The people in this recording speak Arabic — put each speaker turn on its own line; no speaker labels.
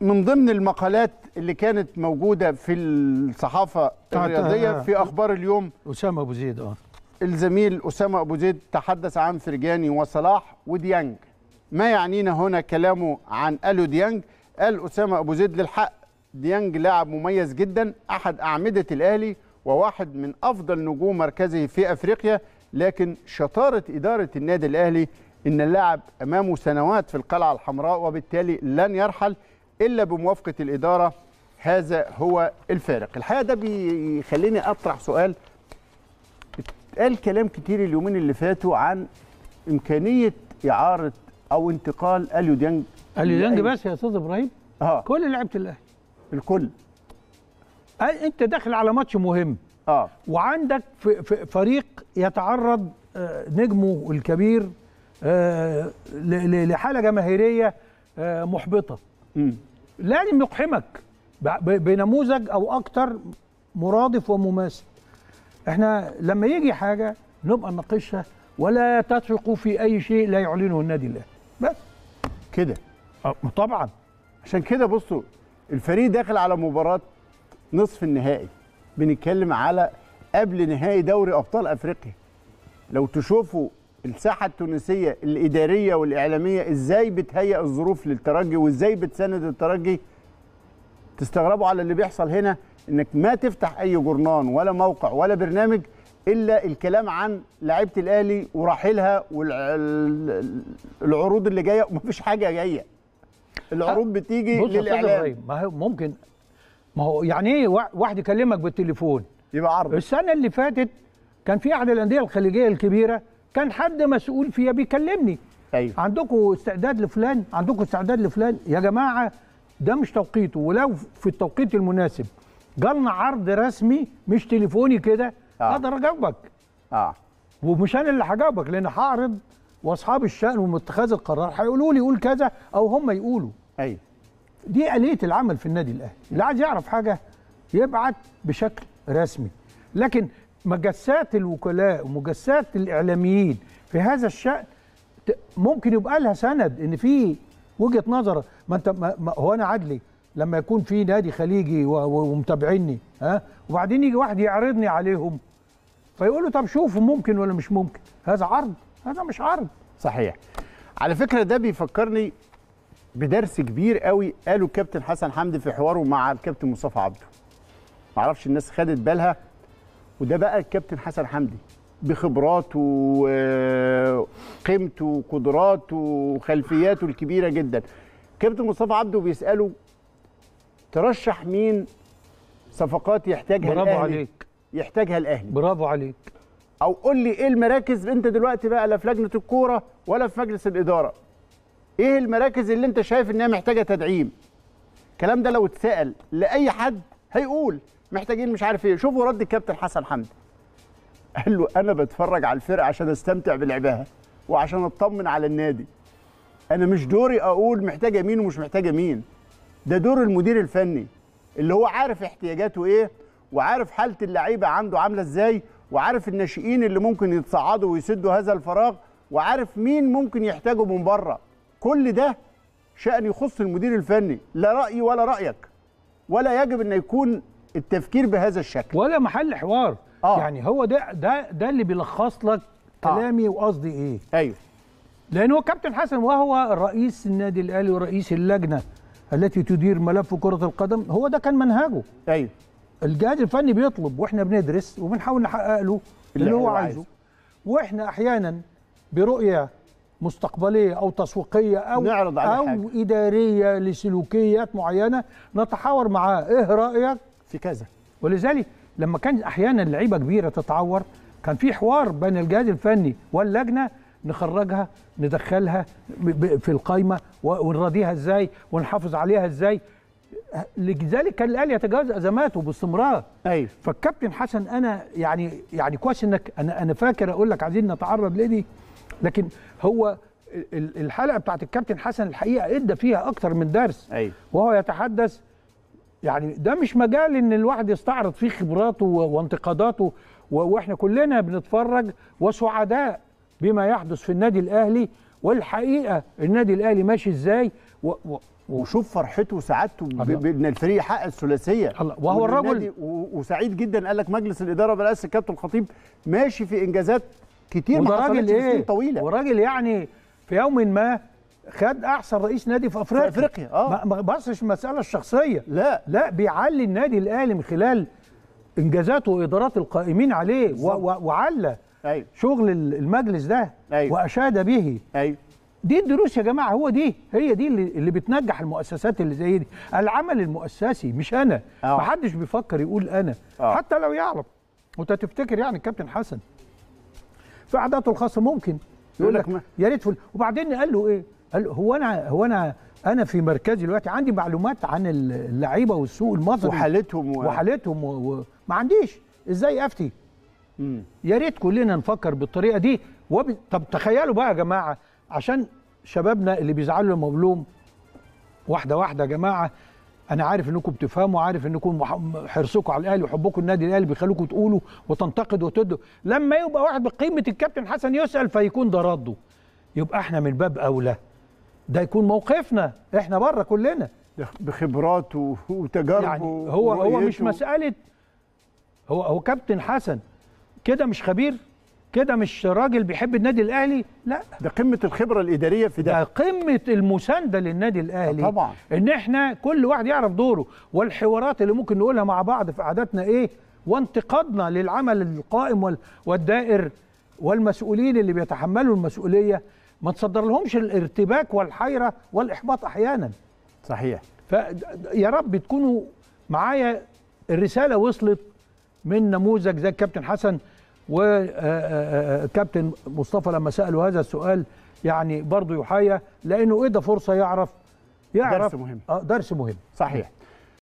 من ضمن المقالات اللي كانت موجوده في الصحافه الرياضيه آه. في اخبار اليوم اسامه ابو زيد اه الزميل اسامه ابو زيد تحدث عن فرجاني وصلاح وديانج ما يعنينا هنا كلامه عن الو ديانج قال اسامه ابو زيد للحق ديانج لاعب مميز جدا احد اعمده الاهلي وواحد من افضل نجوم مركزه في افريقيا لكن شطاره اداره النادي الاهلي ان اللاعب امامه سنوات في القلعه الحمراء وبالتالي لن يرحل إلا بموافقة الإدارة هذا هو الفارق الحقيقة ده بيخليني أطرح سؤال اتقال كلام كتير اليومين اللي فاتوا عن إمكانية إعارة أو انتقال أليو ديانج أليو ديانج
بس يا أستاذ إبراهيم آه. كل لعبة الأهلي الكل أنت داخل على ماتش مهم آه. وعندك في فريق يتعرض آه، نجمه الكبير آه، لحاله جماهيريه آه، محبطه م. لازم يقحمك يعني بنموذج او اكتر مرادف ومماثل احنا لما يجي حاجه نبقى نناقشها ولا تثقوا في اي شيء لا يعلنه النادي الاهلي بس كده أه، طبعا
عشان كده بصوا الفريق داخل على مباراه نصف النهائي بنتكلم على قبل نهائي دوري ابطال افريقيا لو تشوفوا الساحه التونسيه الاداريه والاعلاميه ازاي بتهيئ الظروف للترجي وازاي بتساند الترجي تستغربوا على اللي بيحصل هنا انك ما تفتح اي جرنان ولا موقع ولا برنامج الا الكلام عن لعيبه الاهلي ورحيلها
والعروض اللي جايه ومفيش حاجه جايه العروض بتيجي للاعلام ما هو ممكن ما هو يعني ايه واحد يكلمك بالتليفون يبقى عرض السنه اللي فاتت كان في احد الانديه الخليجيه الكبيره كان حد مسؤول فيها بيكلمني ايوه عندكم استعداد لفلان عندكم استعداد لفلان يا جماعه ده مش توقيته ولو في التوقيت المناسب جالنا عرض رسمي مش تليفوني كده آه. اقدر اجاوبك اه ومش انا اللي هجاوبك لان هعرض واصحاب الشان ومتخاذ القرار هيقولوا لي قول كذا او هم يقولوا ايوه دي آلية العمل في النادي الاهلي اللي عايز يعرف حاجه يبعت بشكل رسمي لكن مجسات الوكلاء ومجسات الاعلاميين في هذا الشان ممكن يبقى لها سند ان في وجهه نظر ما انت ما هو انا عدلي لما يكون في نادي خليجي ومتابعيني ها وبعدين يجي واحد يعرضني عليهم فيقول له طب شوفوا ممكن ولا مش ممكن هذا عرض هذا مش عرض صحيح على فكره ده بيفكرني بدرس كبير قوي
قاله الكابتن حسن حمدي في حواره مع الكابتن مصطفى عبده معرفش الناس خدت بالها وده بقى الكابتن حسن حمدي بخبراته وقيمته وقدراته وخلفياته الكبيره جدا كابتن مصطفى عبده بيساله ترشح مين صفقات يحتاجها برافو الاهلي عليك يحتاجها الاهلي برافو عليك او قول لي ايه المراكز انت دلوقتي بقى لا في لجنه الكوره ولا في مجلس الاداره ايه المراكز اللي انت شايف انها محتاجه تدعيم الكلام ده لو اتسال لاي حد هيقول محتاجين مش عارف ايه شوفوا رد الكابتن حسن حمدي قال له انا بتفرج على الفرقه عشان استمتع بلعبها وعشان اطمن على النادي انا مش دوري اقول محتاجه مين ومش محتاجه مين ده دور المدير الفني اللي هو عارف احتياجاته ايه وعارف حاله اللعيبه عنده عامله ازاي وعارف الناشئين اللي ممكن يتصعدوا ويسدوا هذا الفراغ وعارف مين ممكن يحتاجه من بره كل ده شأن يخص المدير الفني
لا رأيي ولا رأيك ولا يجب ان يكون التفكير بهذا الشكل ولا محل حوار آه. يعني هو ده ده ده اللي بيلخص لك آه. كلامي آه. وقصدي ايه ايوه لان هو كابتن حسن وهو رئيس النادي الاهلي ورئيس اللجنه التي تدير ملف كره القدم هو ده كان منهجه ايوه الجهاز الفني بيطلب واحنا بندرس وبنحاول نحقق له اللي, اللي هو عايزه واحنا احيانا برؤيه مستقبليه او تسويقيه او نعرض على او حاجة. اداريه لسلوكيات معينه نتحاور معاه ايه رايك في كذا ولذلك لما كان احيانا لعيبه كبيره تتعور كان في حوار بين الجهاز الفني واللجنه نخرجها ندخلها في القايمه ونراضيها ازاي ونحافظ عليها ازاي لذلك كان الاهلي يتجاوز ازماته باستمرار ايوه فالكابتن حسن انا يعني يعني كويس انك انا انا فاكر اقول لك عايزين نتعرض لدي لكن هو الحلقه بتاعت الكابتن حسن الحقيقه ادى فيها اكتر من درس أيوة. وهو يتحدث يعني ده مش مجال ان الواحد يستعرض فيه خبراته وانتقاداته واحنا كلنا بنتفرج وسعداء بما يحدث في النادي الاهلي والحقيقه النادي الاهلي ماشي ازاي و... و... وشوف فرحته
وسعادته بان الفريق حقق الثلاثيه وهو الرجل وسعيد جدا قال لك مجلس
الاداره برئاسه الكابتن الخطيب ماشي في انجازات كتير وده راجل ايه طويله وراجل يعني في يوم ما خد احسن رئيس نادي في افريقيا في افريقيا اه ما بصش المساله الشخصيه لا لا بيعلي النادي الاهلي من خلال انجازاته وادارات القائمين عليه وعلى أيوه. شغل المجلس ده أيوه. واشاد به أيوه. دي الدروس يا جماعه هو دي هي دي اللي, اللي بتنجح المؤسسات اللي زي دي العمل المؤسسي مش انا أوه. محدش بيفكر يقول انا أوه. حتى لو يعرف وانت تفتكر يعني الكابتن حسن في عاداته الخاصه ممكن يقول لك يا ريت وبعدين قال له ايه؟ قال هو انا هو انا انا في مركزي دلوقتي عندي معلومات عن اللعيبه والسوق المصري وحالتهم و... وحالتهم و... و... ما عنديش ازاي افتي؟ يا ريت كلنا نفكر بالطريقه دي وب... طب تخيلوا بقى يا جماعه عشان شبابنا اللي بيزعلوا المظلوم واحده واحده يا جماعه انا عارف انكم بتفهموا عارف انكم حرصكم على الاهلي وحبكم للنادي الاهلي بيخليكم تقولوا وتنتقدوا وتدوا لما يبقى واحد بقيمه الكابتن حسن يسال فيكون ده رده يبقى احنا من باب اولى ده يكون موقفنا احنا بره كلنا بخبراته وتجاربه يعني هو هو مش مساله هو هو كابتن حسن كده مش خبير كده مش راجل بيحب النادي الاهلي لا ده قمه الخبره الاداريه في ده ده قمه المسانده للنادي الاهلي آه، طبعا ان احنا كل واحد يعرف دوره والحوارات اللي ممكن نقولها مع بعض في قعداتنا ايه وانتقادنا للعمل القائم والدائر والمسؤولين اللي بيتحملوا المسؤوليه ما تصدر لهمش الارتباك والحيره والاحباط احيانا صحيح فيا رب تكونوا معايا الرساله وصلت من نموذج زي الكابتن حسن وكابتن مصطفى لما ساله هذا السؤال يعني برضه يحيى لانه ادى إيه فرصه يعرف يعرف درس مهم اه درس مهم صحيح